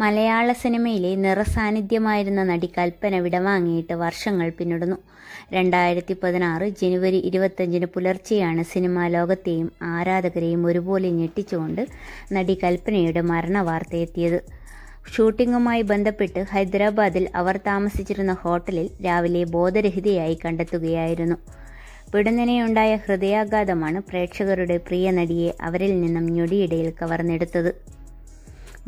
മലയാള സിനിമയിലെ നിറസാന്നിധ്യമായിരുന്ന നടി കൽപ്പന വിടവാങ്ങിയിട്ട് വർഷങ്ങൾ പിന്നിടുന്നു രണ്ടായിരത്തി പതിനാറ് ജനുവരി ഇരുപത്തഞ്ചിന് പുലർച്ചെയാണ് സിനിമാ ലോകത്തെയും ആരാധകരെയും ഒരുപോലെ ഞെട്ടിച്ചുകൊണ്ട് നടി കൽപ്പനയുടെ മരണവാർത്ത എത്തിയത് ഷൂട്ടിംഗുമായി ബന്ധപ്പെട്ട് ഹൈദരാബാദിൽ അവർ താമസിച്ചിരുന്ന ഹോട്ടലിൽ രാവിലെ ബോധരഹിതയായി കണ്ടെത്തുകയായിരുന്നു പിടുന്നനെയുണ്ടായ ഹൃദയാഘാതമാണ് പ്രേക്ഷകരുടെ പ്രിയ നടിയെ അവരിൽ നിന്നും ഞൊടിയിടയിൽ കവർന്നെടുത്തത്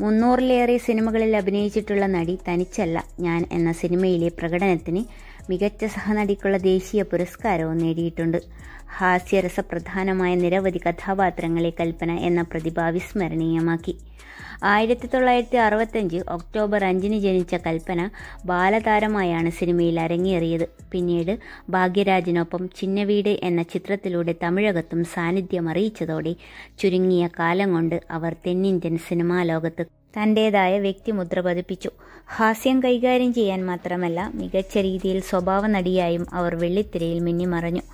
മുന്നൂറിലേറെ സിനിമകളിൽ അഭിനയിച്ചിട്ടുള്ള നടി തനിച്ചല്ല ഞാൻ എന്ന സിനിമയിലെ പ്രകടനത്തിന് മികച്ച സഹനടിക്കുള്ള ദേശീയ പുരസ്കാരവും നേടിയിട്ടുണ്ട് ഹാസ്യരസപ്രധാനമായ നിരവധി കഥാപാത്രങ്ങളെ കൽപ്പന എന്ന പ്രതിഭ വിസ്മരണീയമാക്കി ആയിരത്തി തൊള്ളായിരത്തി അറുപത്തഞ്ച് ഒക്ടോബർ അഞ്ചിന് ജനിച്ച കൽപ്പന ബാലതാരമായാണ് സിനിമയിൽ അരങ്ങേറിയത് പിന്നീട് ഭാഗ്യരാജിനൊപ്പം ചിന്നവീട് എന്ന ചിത്രത്തിലൂടെ തമിഴകത്തും സാന്നിധ്യം അറിയിച്ചതോടെ ചുരുങ്ങിയ കാലം കൊണ്ട് അവർ തെന്നിന്ത്യൻ സിനിമാ ലോകത്ത് തൻ്റേതായ വ്യക്തിമുദ്ര പതിപ്പിച്ചു ഹാസ്യം കൈകാര്യം ചെയ്യാൻ മാത്രമല്ല മികച്ച രീതിയിൽ സ്വഭാവ നടിയായും അവർ വെള്ളിത്തിരയിൽ മിന്നിമറഞ്ഞു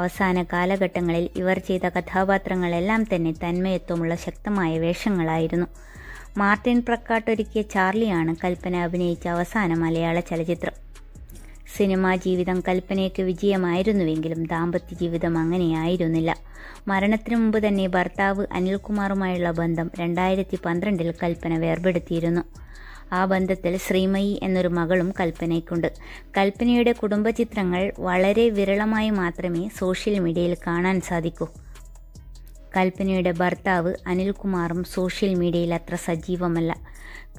അവസാന കാലഘട്ടങ്ങളിൽ ഇവർ ചെയ്ത കഥാപാത്രങ്ങളെല്ലാം തന്നെ തന്മയത്വമുള്ള ശക്തമായ വേഷങ്ങളായിരുന്നു മാർട്ടിൻ പ്രക്കാട്ടൊരുക്കിയ ചാർലിയാണ് കൽപ്പന അഭിനയിച്ച അവസാന മലയാള ചലച്ചിത്രം സിനിമാ ജീവിതം കൽപ്പനയ്ക്ക് വിജയമായിരുന്നുവെങ്കിലും ദാമ്പത്യ ജീവിതം അങ്ങനെയായിരുന്നില്ല മരണത്തിനു മുമ്പ് തന്നെ ഭർത്താവ് അനിൽകുമാറുമായുള്ള ബന്ധം രണ്ടായിരത്തി പന്ത്രണ്ടിൽ കൽപ്പന വേർപെടുത്തിയിരുന്നു ആ ബന്ധത്തിൽ ശ്രീമയി എന്നൊരു മകളും കൽപ്പനയ്ക്കുണ്ട് കൽപ്പനയുടെ കുടുംബ ചിത്രങ്ങൾ വളരെ വിരളമായി മാത്രമേ സോഷ്യൽ മീഡിയയിൽ കാണാൻ സാധിക്കൂ കൽപ്പനയുടെ ഭർത്താവ് അനിൽകുമാറും സോഷ്യൽ മീഡിയയിൽ അത്ര സജീവമല്ല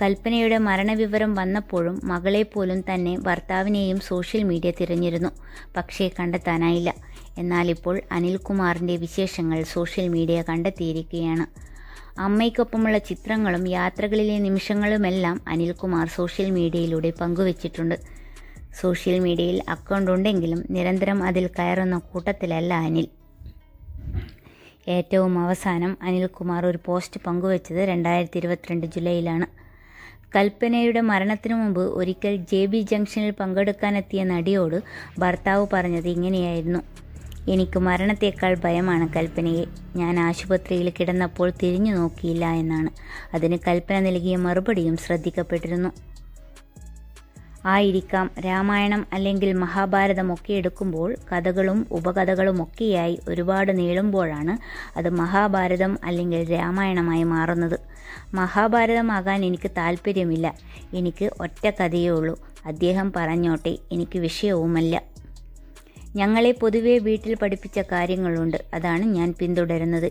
കൽപ്പനയുടെ മരണവിവരം വന്നപ്പോഴും മകളെപ്പോലും തന്നെ ഭർത്താവിനെയും സോഷ്യൽ മീഡിയ തിരഞ്ഞിരുന്നു പക്ഷേ കണ്ടെത്താനായില്ല എന്നാൽ ഇപ്പോൾ അനിൽകുമാറിൻ്റെ വിശേഷങ്ങൾ സോഷ്യൽ മീഡിയ കണ്ടെത്തിയിരിക്കുകയാണ് അമ്മയ്ക്കൊപ്പമുള്ള ചിത്രങ്ങളും യാത്രകളിലെ നിമിഷങ്ങളുമെല്ലാം അനിൽകുമാർ സോഷ്യൽ മീഡിയയിലൂടെ പങ്കുവച്ചിട്ടുണ്ട് സോഷ്യൽ മീഡിയയിൽ അക്കൗണ്ട് ഉണ്ടെങ്കിലും നിരന്തരം അതിൽ കയറുന്ന കൂട്ടത്തിലല്ല അനിൽ ഏറ്റവും അവസാനം അനിൽകുമാർ ഒരു പോസ്റ്റ് പങ്കുവച്ചത് രണ്ടായിരത്തി ഇരുപത്തിരണ്ട് ജൂലൈയിലാണ് കൽപ്പനയുടെ മരണത്തിനു മുമ്പ് ഒരിക്കൽ ജെ ബി ജംഗ്ഷനിൽ പങ്കെടുക്കാനെത്തിയ നടിയോട് ഭർത്താവ് പറഞ്ഞത് ഇങ്ങനെയായിരുന്നു എനിക്ക് മരണത്തേക്കാൾ ഭയമാണ് കൽപ്പനയെ ഞാൻ ആശുപത്രിയിൽ കിടന്നപ്പോൾ തിരിഞ്ഞു നോക്കിയില്ല എന്നാണ് അതിന് കൽപ്പന നൽകിയ മറുപടിയും ശ്രദ്ധിക്കപ്പെട്ടിരുന്നു ആയിരിക്കാം രാമായണം അല്ലെങ്കിൽ മഹാഭാരതമൊക്കെ എടുക്കുമ്പോൾ കഥകളും ഉപകഥകളുമൊക്കെയായി ഒരുപാട് നീളുമ്പോഴാണ് അത് മഹാഭാരതം അല്ലെങ്കിൽ രാമായണമായി മാറുന്നത് മഹാഭാരതമാകാൻ എനിക്ക് താല്പര്യമില്ല എനിക്ക് ഒറ്റ കഥയേ ഉള്ളൂ അദ്ദേഹം പറഞ്ഞോട്ടെ എനിക്ക് വിഷയവുമല്ല ഞങ്ങളെ പൊതുവെ വീട്ടിൽ പഠിപ്പിച്ച കാര്യങ്ങളുണ്ട് അതാണ് ഞാൻ പിന്തുടരുന്നത്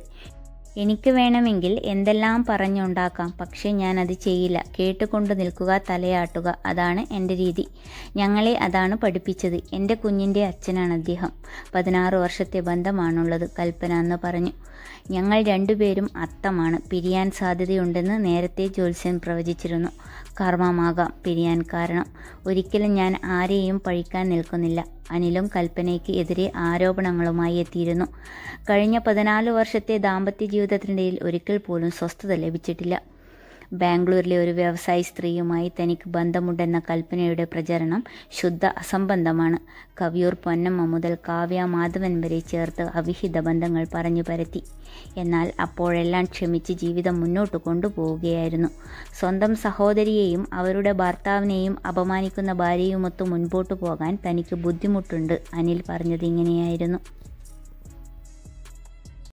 എനിക്ക് വേണമെങ്കിൽ എന്തെല്ലാം പറഞ്ഞുണ്ടാക്കാം പക്ഷേ ഞാനത് ചെയ്യില്ല കേട്ടുകൊണ്ട് നിൽക്കുക തലയാട്ടുക അതാണ് എൻ്റെ രീതി ഞങ്ങളെ അതാണ് പഠിപ്പിച്ചത് എൻ്റെ കുഞ്ഞിൻ്റെ അച്ഛനാണ് അദ്ദേഹം പതിനാറ് വർഷത്തെ ബന്ധമാണുള്ളത് കൽപ്പന എന്ന് പറഞ്ഞു ഞങ്ങൾ രണ്ടുപേരും അത്തമാണ് പിരിയാൻ സാധ്യതയുണ്ടെന്ന് നേരത്തെ ജ്യോത്സ്യൻ പ്രവചിച്ചിരുന്നു കർമ്മമാകാം പിരിയാൻ കാരണം ഒരിക്കലും ഞാൻ ആരെയും പഴിക്കാൻ നിൽക്കുന്നില്ല അനിലും കൽപ്പനയ്ക്ക് എതിരെ ആരോപണങ്ങളുമായി എത്തിയിരുന്നു കഴിഞ്ഞ പതിനാല് വർഷത്തെ ദാമ്പത്യ ജീവിതത്തിനിടയിൽ ഒരിക്കൽ പോലും സ്വസ്ഥത ലഭിച്ചിട്ടില്ല ബാംഗ്ലൂരിലെ ഒരു വ്യവസായി സ്ത്രീയുമായി തനിക്ക് ബന്ധമുണ്ടെന്ന കൽപ്പനയുടെ പ്രചരണം ശുദ്ധ അസംബന്ധമാണ് കവിയൂർ പൊന്നമ്മ മുതൽ കാവ്യ മാധവൻ വരെ ചേർത്ത് അവിഹിത ബന്ധങ്ങൾ പറഞ്ഞു പരത്തി എന്നാൽ അപ്പോഴെല്ലാം ക്ഷമിച്ച് ജീവിതം മുന്നോട്ട് കൊണ്ടുപോവുകയായിരുന്നു സ്വന്തം സഹോദരിയെയും അവരുടെ ഭർത്താവിനെയും അപമാനിക്കുന്ന ഭാര്യയുമൊത്ത് മുൻപോട്ട് പോകാൻ തനിക്ക് ബുദ്ധിമുട്ടുണ്ട് അനിൽ പറഞ്ഞത് ഇങ്ങനെയായിരുന്നു